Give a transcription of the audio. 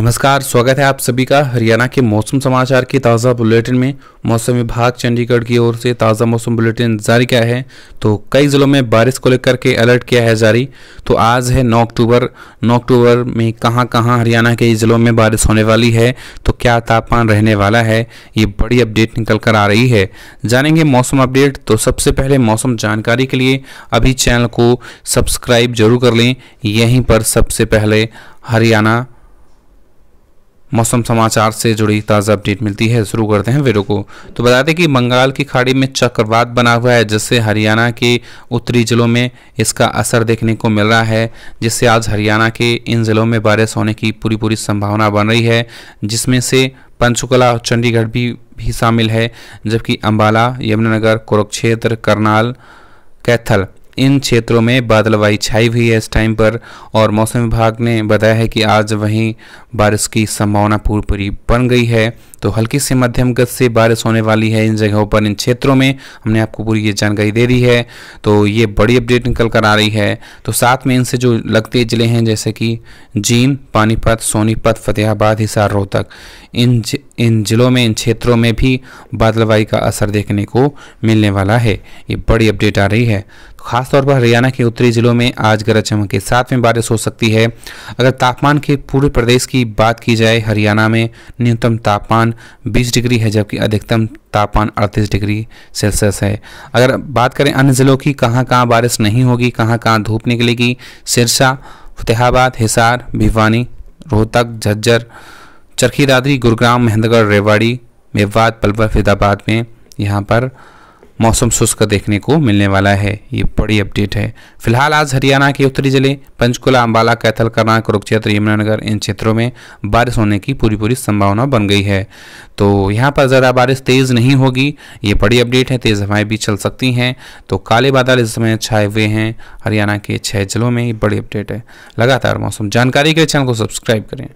नमस्कार स्वागत है आप सभी का हरियाणा के मौसम समाचार के ताज़ा बुलेटिन में मौसम विभाग चंडीगढ़ की ओर से ताज़ा मौसम बुलेटिन जारी किया है तो कई ज़िलों में बारिश को लेकर के अलर्ट किया है जारी तो आज है 9 अक्टूबर 9 अक्टूबर में कहां कहां हरियाणा के ज़िलों में बारिश होने वाली है तो क्या तापमान रहने वाला है ये बड़ी अपडेट निकल कर आ रही है जानेंगे मौसम अपडेट तो सबसे पहले मौसम जानकारी के लिए अभी चैनल को सब्सक्राइब जरूर कर लें यहीं पर सबसे पहले हरियाणा मौसम समाचार से जुड़ी ताज़ा अपडेट मिलती है शुरू करते हैं वीडियो को तो बता दें कि बंगाल की खाड़ी में चक्रवात बना हुआ है जिससे हरियाणा के उत्तरी जिलों में इसका असर देखने को मिल रहा है जिससे आज हरियाणा के इन ज़िलों में बारिश होने की पूरी पूरी संभावना बन रही है जिसमें से पंचकुला और चंडीगढ़ भी, भी शामिल है जबकि अम्बाला यमुनानगर कुरुक्षेत्र करनाल कैथल इन क्षेत्रों में बादलवाई छाई हुई है इस टाइम पर और मौसम विभाग ने बताया है कि आज वहीं बारिश की संभावना पूरी पूरी बन गई है तो हल्की से मध्यम गति से बारिश होने वाली है इन जगहों पर इन क्षेत्रों में हमने आपको पूरी ये जानकारी दे दी है तो ये बड़ी अपडेट निकल कर आ रही है तो साथ में इनसे जो लगते ज़िले हैं जैसे कि जींद पानीपत सोनीपत फतेहाबाद हिसार रोहतक इन ज, इन ज़िलों में इन क्षेत्रों में भी बादलवाई का असर देखने को मिलने वाला है ये बड़ी अपडेट आ रही है खासतौर पर हरियाणा के उत्तरी जिलों में आज गरज चमक के साथ में बारिश हो सकती है अगर तापमान के पूरे प्रदेश की बात की जाए हरियाणा में न्यूनतम तापमान 20 डिग्री है जबकि अधिकतम तापमान 38 डिग्री सेल्सियस है अगर बात करें अन्य ज़िलों की कहाँ कहाँ बारिश नहीं होगी कहाँ कहाँ धूप निकलेगी सिरसा फतेहाबाद हिसार भिवानी रोहतक झज्जर चरखी दादरी गुरुग्राम महेंद्रगढ़ रेवाड़ी मेवात पलवर फरीदाबाद में यहाँ पर मौसम शुष्क देखने को मिलने वाला है ये बड़ी अपडेट है फिलहाल आज हरियाणा के उत्तरी जिले पंचकुला अंबाला कैथल करना कुरुक्षेत्र यमुनानगर इन क्षेत्रों में बारिश होने की पूरी पूरी संभावना बन गई है तो यहाँ पर ज़्यादा बारिश तेज़ नहीं होगी ये बड़ी अपडेट है तेज़ हवाएं भी चल सकती हैं तो काले बादल इस समय छाए हुए हैं हरियाणा के छः जिलों में ये बड़ी अपडेट है लगातार मौसम जानकारी के चैनल को सब्सक्राइब करें